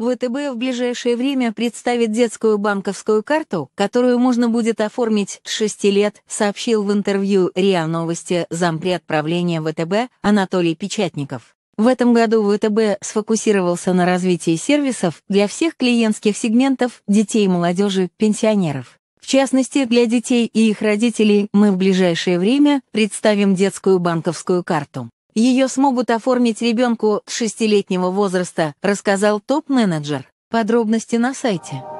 ВТБ в ближайшее время представит детскую банковскую карту, которую можно будет оформить с 6 лет, сообщил в интервью РИА Новости зампред правления ВТБ Анатолий Печатников. В этом году ВТБ сфокусировался на развитии сервисов для всех клиентских сегментов детей, молодежи, пенсионеров. В частности, для детей и их родителей мы в ближайшее время представим детскую банковскую карту. Ее смогут оформить ребенку шестилетнего возраста, рассказал топ-менеджер. Подробности на сайте.